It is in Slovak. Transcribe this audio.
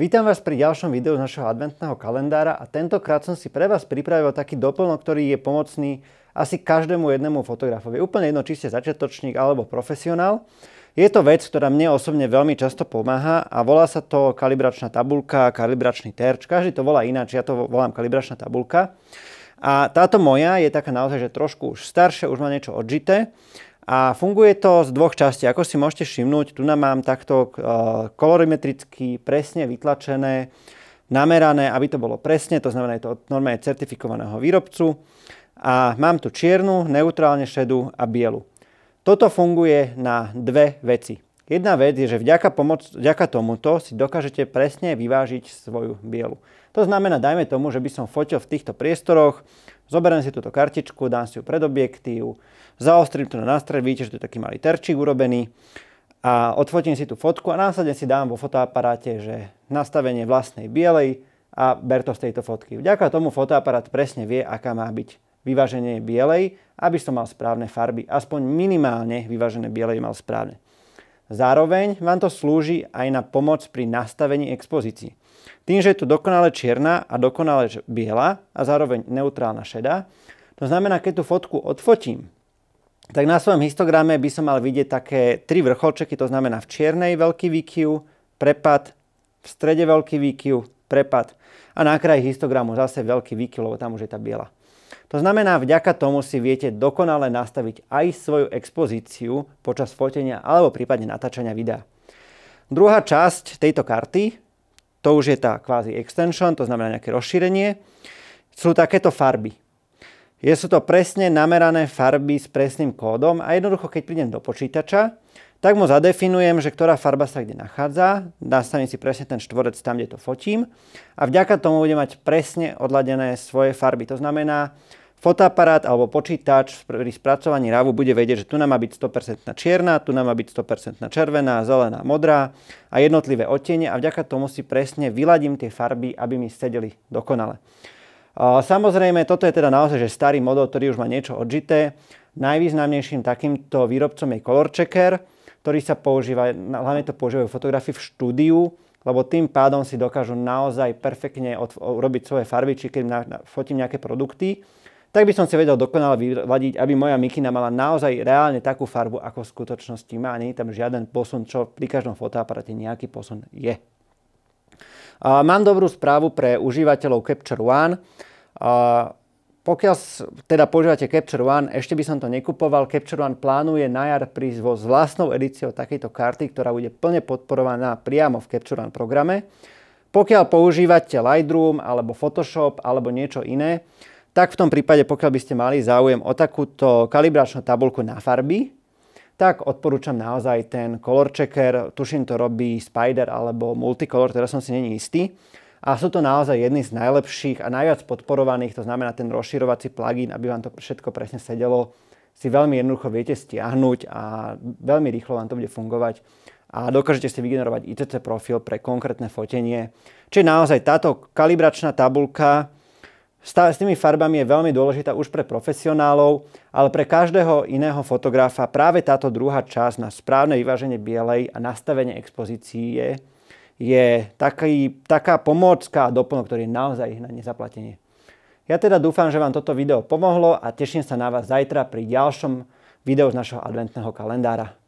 Vítam vás pri ďalšom videu z našeho adventného kalendára a tentokrát som si pre vás pripravil taký doplnok, ktorý je pomocný asi každému jednému fotografovi. Úplne jedno, či ste začiatočník alebo profesionál. Je to vec, ktorá mne osobne veľmi často pomáha a volá sa to kalibračná tabulka, kalibračný terč. Každý to volá ináč, ja to volám kalibračná tabulka. A táto moja je taká naozaj, že trošku už staršia, už má niečo odžité a funguje to z dvoch častí. Ako si môžete všimnúť, tu nám mám takto eh, kolorimetricky presne vytlačené, namerané, aby to bolo presne, to znamená, je to od normálne certifikovaného výrobcu. A mám tu čiernu, neutrálne šedú a bielu. Toto funguje na dve veci. Jedna vec je, že vďaka, pomoc, vďaka tomuto si dokážete presne vyvážiť svoju bielu. To znamená, dajme tomu, že by som fotil v týchto priestoroch, zoberiem si túto kartičku, dám si ju pred objektív, zaostrím to na nástroj, vidíte, že to je taký malý terčík urobený a odfotím si tú fotku a následne si dám vo fotoaparáte, že nastavenie vlastnej bielej a ber to z tejto fotky. Vďaka tomu fotoaparát presne vie, aká má byť vyváženie bielej, aby som mal správne farby. Aspoň minimálne vyvážené bielej mal správne. Zároveň vám to slúži aj na pomoc pri nastavení expozícií. Tým, že je tu dokonale čierna a dokonale biela a zároveň neutrálna šedá, to znamená, keď tú fotku odfotím, tak na svojom histograme by som mal vidieť také tri vrcholčeky, to znamená v čiernej veľký výkyv, prepad, v strede veľký výkyv, prepad a na kraji histogramu zase veľký výkyv, lebo tam už je tá biela. To znamená, vďaka tomu si viete dokonale nastaviť aj svoju expozíciu počas fotenia alebo prípadne natáčania videa. Druhá časť tejto karty, to už je tá kvázi extension, to znamená nejaké rozšírenie, sú takéto farby. Je sú to presne namerané farby s presným kódom a jednoducho, keď prídem do počítača, tak mu zadefinujem, že ktorá farba sa kde nachádza, nastavím si presne ten štvorec tam, kde to fotím a vďaka tomu budem mať presne odladené svoje farby. To znamená, fotoaparát alebo počítač pri spracovaní rávu bude vedieť, že tu nám má byť 100% čierna, tu nám má byť 100% červená, zelená, modrá a jednotlivé odtiene a vďaka tomu si presne vyladím tie farby, aby mi sedeli dokonale. Samozrejme, toto je teda naozaj že starý model, ktorý už má niečo odžité. Najvýznamnejším takýmto výrobcom je Color Checker, ktorý sa používa, hlavne to používajú fotografii v štúdiu, lebo tým pádom si dokážu naozaj perfektne urobiť svoje farby, či keď fotím nejaké produkty tak by som si vedel dokonale vyvadiť, aby moja mikina mala naozaj reálne takú farbu, ako v skutočnosti má. Nie je tam žiaden posun, čo pri každom fotoaparáte nejaký posun je. mám dobrú správu pre užívateľov Capture One. pokiaľ teda používate Capture One, ešte by som to nekupoval. Capture One plánuje na jar prísť vo s vlastnou edíciou takejto karty, ktorá bude plne podporovaná priamo v Capture One programe. Pokiaľ používate Lightroom alebo Photoshop alebo niečo iné, tak v tom prípade, pokiaľ by ste mali záujem o takúto kalibračnú tabulku na farby, tak odporúčam naozaj ten color checker, tuším to robí Spider alebo Multicolor, teraz som si není istý. A sú to naozaj jedny z najlepších a najviac podporovaných, to znamená ten rozširovací plugin, aby vám to všetko presne sedelo, si veľmi jednoducho viete stiahnuť a veľmi rýchlo vám to bude fungovať a dokážete si vygenerovať ITC profil pre konkrétne fotenie. Čiže naozaj táto kalibračná tabulka Stále s tými farbami je veľmi dôležitá už pre profesionálov, ale pre každého iného fotografa práve táto druhá časť na správne vyváženie bielej a nastavenie expozície je taký, taká pomôcka a doplnok, ktorý je naozaj na nezaplatenie. Ja teda dúfam, že vám toto video pomohlo a teším sa na vás zajtra pri ďalšom videu z našho adventného kalendára.